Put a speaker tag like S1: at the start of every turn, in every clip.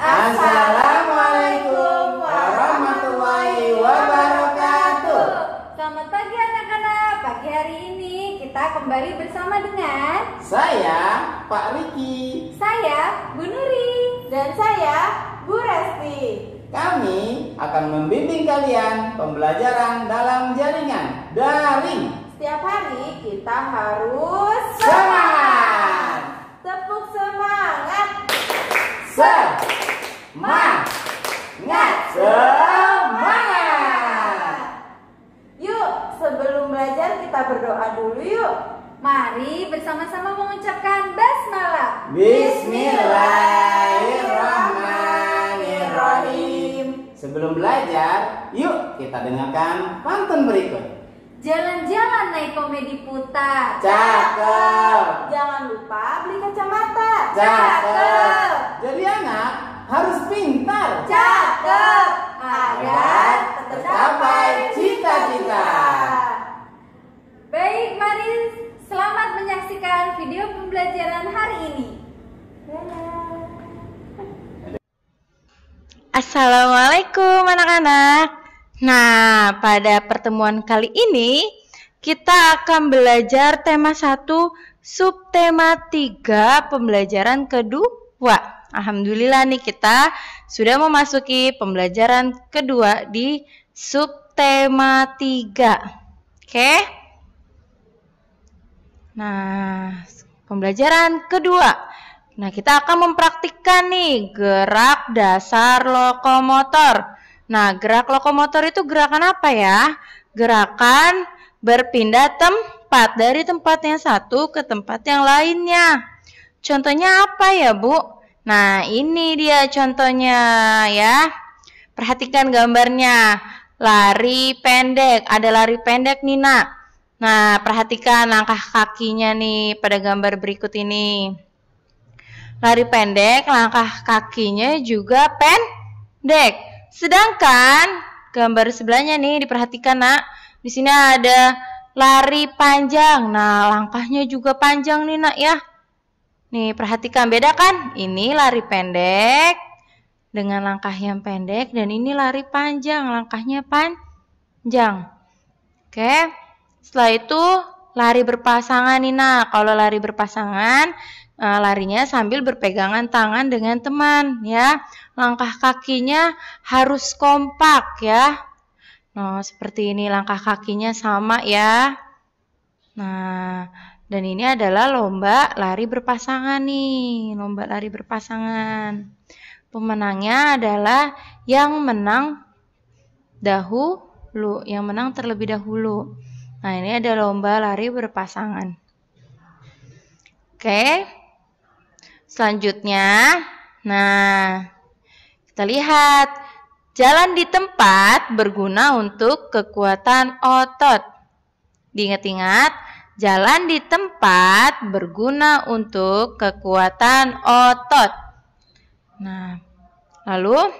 S1: Assalamualaikum warahmatullahi wabarakatuh.
S2: Selamat pagi anak-anak.
S1: Pagi hari ini kita kembali bersama dengan saya Pak Riki, saya Bu Nuri, dan saya Bu Resti. Kami
S3: akan membimbing kalian pembelajaran dalam jaringan daring.
S2: Setiap hari kita harus
S3: dengarkan pantun berikut.
S2: Jalan-jalan naik komedi putar. Cakep. Jangan lupa beli kacamata. Cakep. Jadi anak harus pintar. Cakep. Agar tercapai cita-cita. Baik, mari selamat
S1: menyaksikan video pembelajaran hari ini.
S2: Assalamualaikum anak-anak Nah, pada pertemuan kali ini kita akan belajar tema 1 subtema 3 pembelajaran kedua. Alhamdulillah nih kita sudah memasuki pembelajaran kedua di subtema 3. Oke? Nah, pembelajaran kedua. Nah, kita akan mempraktikkan nih gerak dasar lokomotor. Nah, gerak lokomotor itu gerakan apa ya? Gerakan berpindah tempat dari tempat yang satu ke tempat yang lainnya. Contohnya apa ya, Bu? Nah, ini dia contohnya ya. Perhatikan gambarnya. Lari pendek, ada lari pendek nih, Nak. Nah, perhatikan langkah kakinya nih pada gambar berikut ini. Lari pendek, langkah kakinya juga pendek. Sedangkan gambar sebelahnya nih diperhatikan nak, di sini ada lari panjang. Nah, langkahnya juga panjang nih nak ya. Nih, perhatikan beda kan? Ini lari pendek dengan langkah yang pendek dan ini lari panjang, langkahnya panjang. Oke. Setelah itu lari berpasangan nih nak. Kalau lari berpasangan Eh, larinya sambil berpegangan tangan dengan teman ya. Langkah kakinya harus kompak ya. Nah, seperti ini langkah kakinya sama ya. Nah, dan ini adalah lomba lari berpasangan nih, lomba lari berpasangan. Pemenangnya adalah yang menang dahulu, yang menang terlebih dahulu. Nah, ini ada lomba lari berpasangan. Oke. Okay. Selanjutnya, nah kita lihat jalan di tempat berguna untuk kekuatan otot. Diingat-ingat, jalan di tempat berguna untuk kekuatan otot. Nah, lalu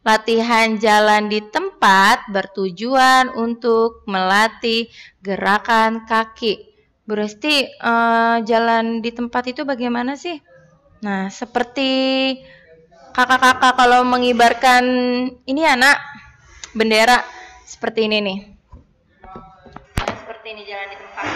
S2: latihan jalan di tempat bertujuan untuk melatih gerakan kaki. Bu Resti, uh, jalan di tempat itu bagaimana sih? Nah, seperti kakak-kakak kalau mengibarkan ini anak ya, bendera seperti ini nih. Seperti ini jalan di tempat.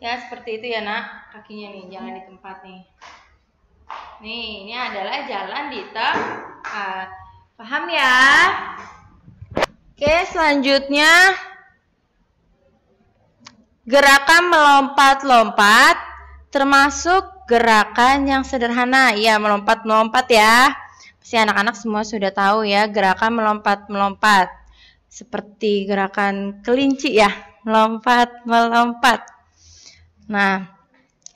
S2: Ya, seperti itu ya, Nak. Kakinya nih jalan di tempat nih. Nih, ini adalah jalan di tempat. Ah, paham ya? Oke, selanjutnya gerakan melompat-lompat termasuk gerakan yang sederhana. Ya, melompat lompat ya. Pasti anak-anak semua sudah tahu ya gerakan melompat-melompat. Seperti gerakan kelinci ya, melompat-melompat. Nah,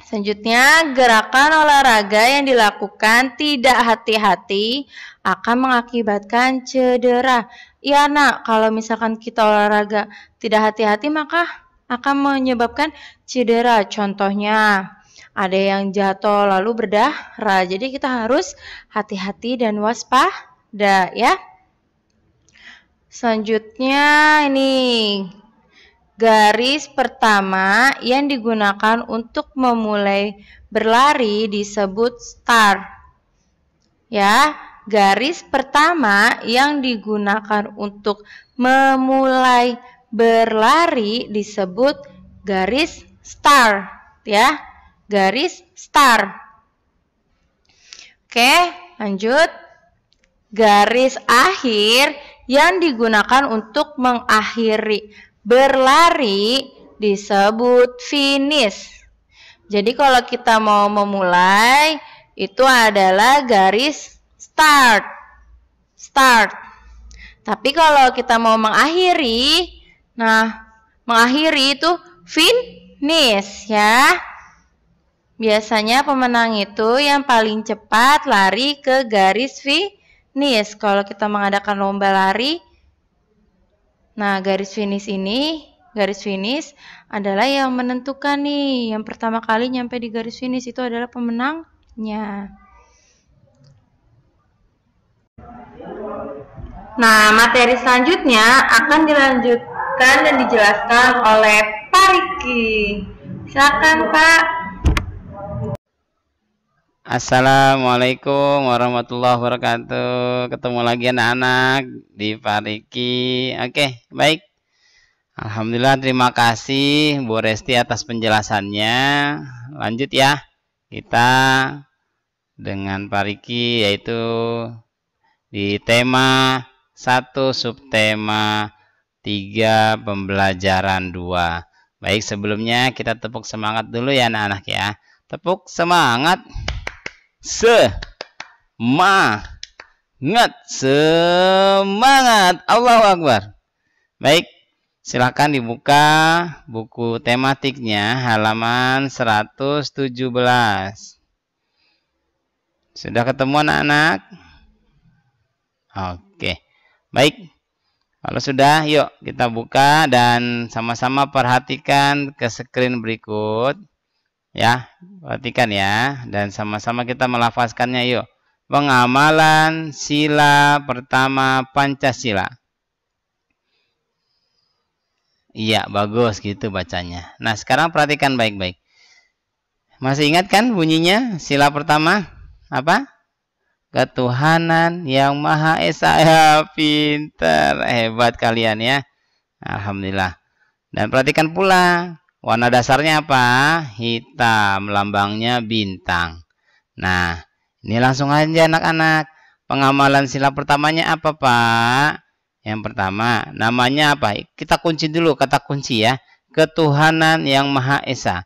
S2: Selanjutnya, gerakan olahraga yang dilakukan tidak hati-hati akan mengakibatkan cedera. Iya nak, kalau misalkan kita olahraga tidak hati-hati maka akan menyebabkan cedera. Contohnya ada yang jatuh lalu berdarah. Jadi kita harus hati-hati dan waspada ya. Selanjutnya ini garis pertama yang digunakan untuk memulai berlari disebut start. Ya, garis pertama yang digunakan untuk memulai berlari disebut garis star, ya. Garis star. Oke, lanjut. Garis akhir yang digunakan untuk mengakhiri berlari disebut finish. Jadi kalau kita mau memulai itu adalah garis start. Start. Tapi kalau kita mau mengakhiri, nah, mengakhiri itu finish ya. Biasanya pemenang itu yang paling cepat lari ke garis finish. Kalau kita mengadakan lomba lari, nah garis finish ini, garis finish adalah yang menentukan nih, yang pertama kali nyampe di garis finish itu adalah pemenangnya. Nah, materi selanjutnya akan dilanjutkan dan dijelaskan oleh Pak Riki. Silakan, Pak.
S3: Assalamualaikum warahmatullahi wabarakatuh. Ketemu lagi anak-anak di Pak Riki. Oke, baik. Alhamdulillah terima kasih Bu Resti atas penjelasannya. Lanjut ya. Kita dengan Pak Riki yaitu di tema satu subtema tiga pembelajaran dua. Baik, sebelumnya kita tepuk semangat dulu ya anak-anak ya. Tepuk semangat. Se ma ngat semangat. Allahu Akbar. Baik, silakan dibuka buku tematiknya halaman 117. Sudah ketemu anak-anak? Oke. Okay. Baik. Kalau sudah, yuk kita buka dan sama-sama perhatikan ke screen berikut. Ya, perhatikan ya dan sama-sama kita melafazkannya yuk. Pengamalan sila pertama Pancasila. Iya, bagus gitu bacanya. Nah, sekarang perhatikan baik-baik. Masih ingat kan bunyinya sila pertama apa? ketuhanan yang Maha Esa. Ya, pinter, hebat kalian ya. Alhamdulillah. Dan perhatikan pula warna dasarnya apa? Hitam, lambangnya bintang. Nah, ini langsung aja anak-anak. Pengamalan sila pertamanya apa, Pak? Yang pertama, namanya apa? Kita kunci dulu kata kunci ya. Ketuhanan yang Maha Esa.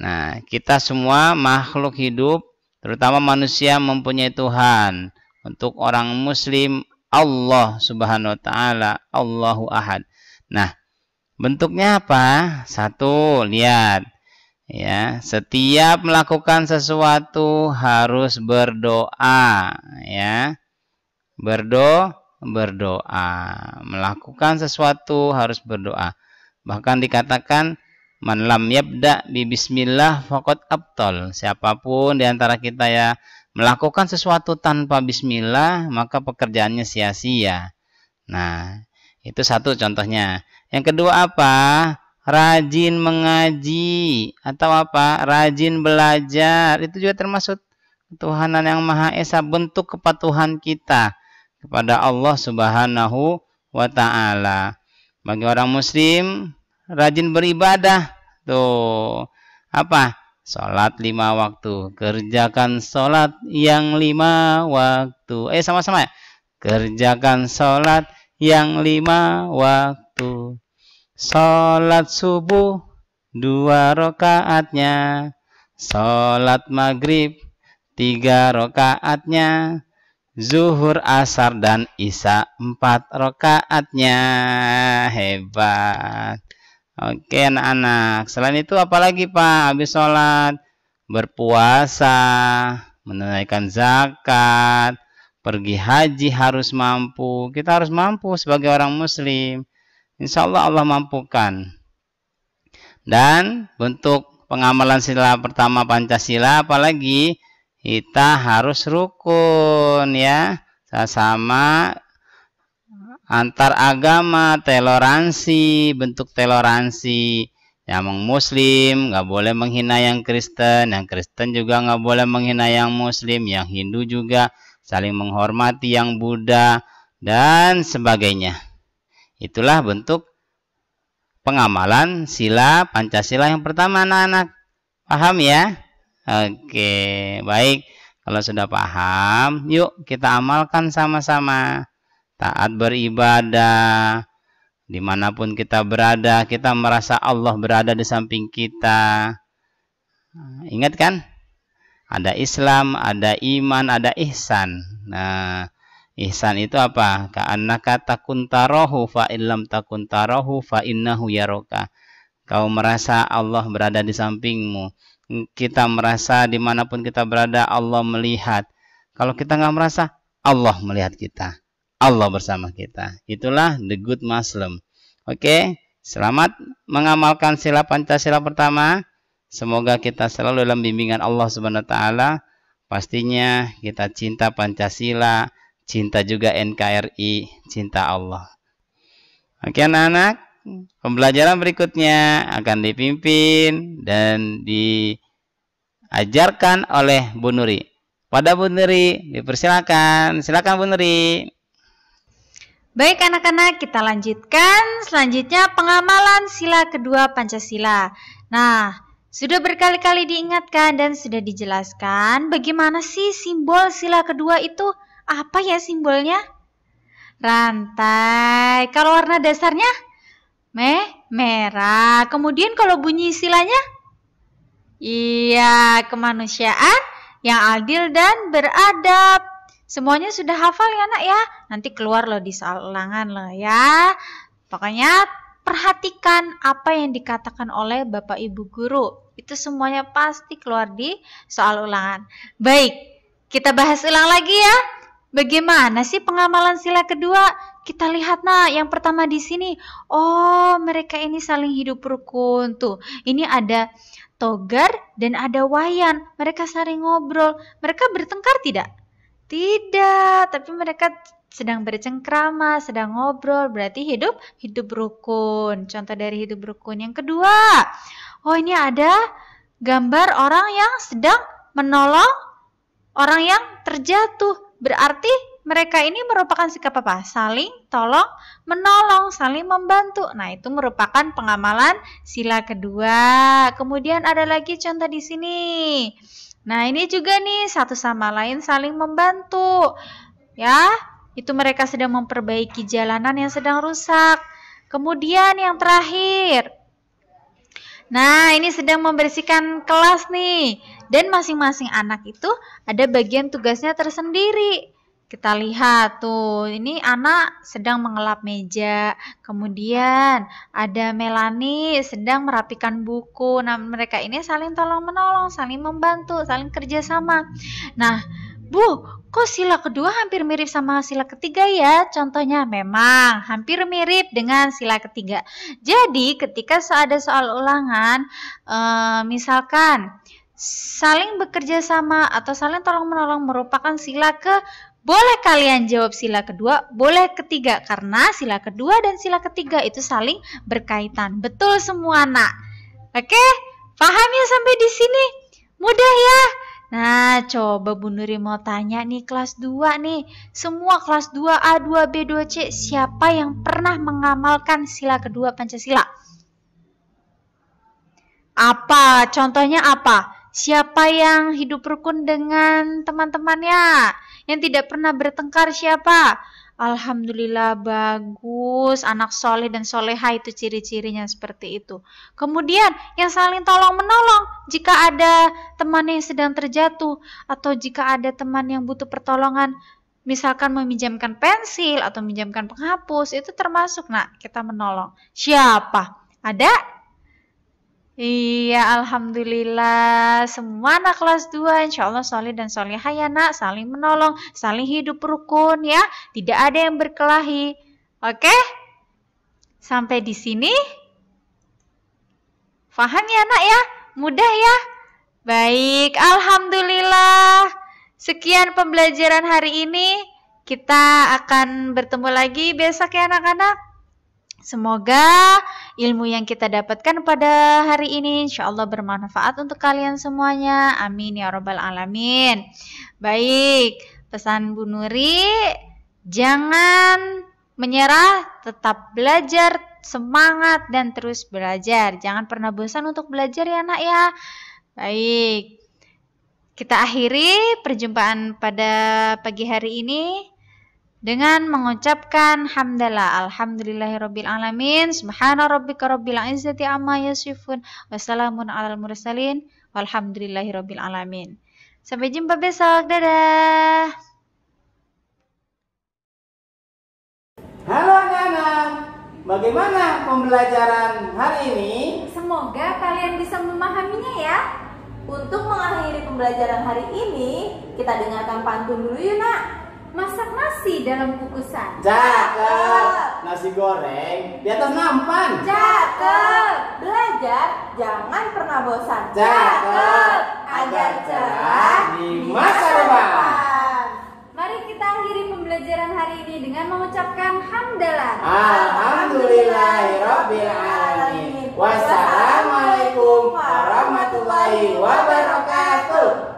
S3: Nah, kita semua makhluk hidup Terutama manusia mempunyai Tuhan. Untuk orang muslim Allah Subhanahu wa taala, Allahu Ahad. Nah, bentuknya apa? Satu, lihat. Ya, setiap melakukan sesuatu harus berdoa, ya. Berdo berdoa. Melakukan sesuatu harus berdoa. Bahkan dikatakan Man lam yabda bi bismillah faqad abtal. Siapapun di antara kita ya melakukan sesuatu tanpa bismillah, maka pekerjaannya sia-sia. Nah, itu satu contohnya. Yang kedua apa? Rajin mengaji atau apa? Rajin belajar. Itu juga termasuk ketuhanan yang Maha Esa bentuk kepatuhan kita kepada Allah Subhanahu wa taala. Bagi orang muslim rajin beribadah. Tuh, apa? Sholat lima waktu. Kerjakan sholat yang lima waktu. Eh, sama-sama ya. Kerjakan sholat yang lima waktu. Sholat subuh dua rakaatnya. Sholat maghrib tiga rakaatnya. Zuhur, asar, dan isya empat rakaatnya. Hebat. Oke anak-anak. Selain itu apa lagi Pak? Habis sholat, berpuasa, menunaikan zakat, pergi haji harus mampu. Kita harus mampu sebagai orang muslim. Insya Allah Allah mampukan. Dan bentuk pengamalan sila pertama Pancasila apalagi kita harus rukun ya Sama antar agama, toleransi, bentuk toleransi. Yang muslim nggak boleh menghina yang Kristen, yang Kristen juga nggak boleh menghina yang Muslim, yang Hindu juga saling menghormati yang Buddha dan sebagainya. Itulah bentuk pengamalan sila Pancasila yang pertama anak-anak. Paham ya? Oke, baik. Kalau sudah paham, yuk kita amalkan sama-sama taat beribadah, dimanapun kita berada, kita merasa Allah berada di samping kita. Ingat kan? Ada Islam, ada iman, ada ihsan. Nah, ihsan itu apa? karena kata kuntarohu fa ilam takuntarohu fa innahu yaroka. Kau merasa Allah berada di sampingmu. Kita merasa dimanapun kita berada, Allah melihat. Kalau kita nggak merasa, Allah melihat kita. Allah bersama kita. Itulah the good Muslim. Oke, selamat mengamalkan sila Pancasila pertama. Semoga kita selalu dalam bimbingan Allah Subhanahu wa taala. Pastinya kita cinta Pancasila, cinta juga NKRI, cinta Allah. Oke anak-anak, pembelajaran berikutnya akan dipimpin dan diajarkan oleh Bu Nuri. Pada Bu Nuri, dipersilakan. Silakan Bu Nuri.
S1: Baik anak-anak, kita lanjutkan. Selanjutnya pengamalan sila kedua Pancasila. Nah, sudah berkali-kali diingatkan dan sudah dijelaskan bagaimana sih simbol sila kedua itu? Apa ya simbolnya? Rantai. Kalau warna dasarnya? Me, merah. Kemudian kalau bunyi silanya? Iya, kemanusiaan yang adil dan beradab. Semuanya sudah hafal ya nak ya? Nanti keluar loh di soal ulangan loh ya. Pokoknya perhatikan apa yang dikatakan oleh Bapak Ibu guru. Itu semuanya pasti keluar di soal ulangan. Baik, kita bahas ulang lagi ya. Bagaimana sih pengamalan sila kedua? Kita lihat nah yang pertama di sini. Oh, mereka ini saling hidup rukun tuh. Ini ada togar dan ada wayan. Mereka saling ngobrol. Mereka bertengkar tidak? Tidak, tapi mereka sedang bercengkrama, sedang ngobrol, berarti hidup hidup rukun. Contoh dari hidup rukun yang kedua. Oh, ini ada gambar orang yang sedang menolong orang yang terjatuh. Berarti mereka ini merupakan sikap apa? Saling tolong, menolong, saling membantu. Nah, itu merupakan pengamalan sila kedua. Kemudian ada lagi contoh di sini. Nah, ini juga nih satu sama lain saling membantu. Ya, itu mereka sedang memperbaiki jalanan yang sedang rusak. Kemudian yang terakhir. Nah, ini sedang membersihkan kelas nih. Dan masing-masing anak itu ada bagian tugasnya tersendiri. Kita lihat tuh, ini anak sedang mengelap meja. Kemudian ada Melani sedang merapikan buku. Nah, mereka ini saling tolong-menolong, saling membantu, saling kerjasama. Nah, Bu, kok sila kedua hampir mirip sama sila ketiga ya? Contohnya memang hampir mirip dengan sila ketiga. Jadi, ketika ada soal ulangan, eh, misalkan saling bekerja sama atau saling tolong menolong merupakan sila ke boleh kalian jawab sila kedua, boleh ketiga karena sila kedua dan sila ketiga itu saling berkaitan. Betul semua, Nak. Oke? Paham ya sampai di sini? Mudah ya? Nah, coba Bu Nuri mau tanya nih kelas 2 nih. Semua kelas 2A, 2B, 2C, siapa yang pernah mengamalkan sila kedua Pancasila? Apa? Contohnya apa? Siapa yang hidup rukun dengan teman-temannya? yang tidak pernah bertengkar siapa? Alhamdulillah bagus, anak soleh dan soleha itu ciri-cirinya seperti itu. Kemudian yang saling tolong menolong jika ada teman yang sedang terjatuh atau jika ada teman yang butuh pertolongan, misalkan meminjamkan pensil atau meminjamkan penghapus itu termasuk nak kita menolong. Siapa? Ada Iya, Alhamdulillah. Semua anak kelas 2, insya Allah solid dan soleha ya nak. Saling menolong, saling hidup rukun ya. Tidak ada yang berkelahi. Oke? Sampai di sini? Faham ya nak ya? Mudah ya? Baik, Alhamdulillah. Sekian pembelajaran hari ini. Kita akan bertemu lagi besok ya anak-anak. Semoga ilmu yang kita dapatkan pada hari ini insya Allah bermanfaat untuk kalian semuanya. Amin ya Rabbal 'Alamin. Baik, pesan Bu Nuri, jangan menyerah, tetap belajar, semangat, dan terus belajar. Jangan pernah bosan untuk belajar ya, Nak. Ya, baik, kita akhiri perjumpaan pada pagi hari ini dengan mengucapkan hamdalah alhamdulillahirabbil alamin subhana rabbika rabbil izzati amma yasifun wassalamun alal mursalin walhamdulillahirabbil alamin sampai jumpa besok dadah Halo
S2: anak-anak,
S3: bagaimana pembelajaran hari ini?
S2: Semoga kalian bisa memahaminya ya. Untuk mengakhiri pembelajaran hari ini, kita dengarkan pantun dulu yuk nak masak nasi dalam kukusan. Cakep.
S3: Nasi goreng di atas
S2: nampan. Cakep. Belajar jangan pernah bosan. Cakep. Agar cerah
S3: di masa depan.
S1: Mari kita akhiri pembelajaran hari ini dengan mengucapkan hamdalah.
S3: Alhamdulillahirobbilalamin. Wassalamualaikum warahmatullahi wabarakatuh.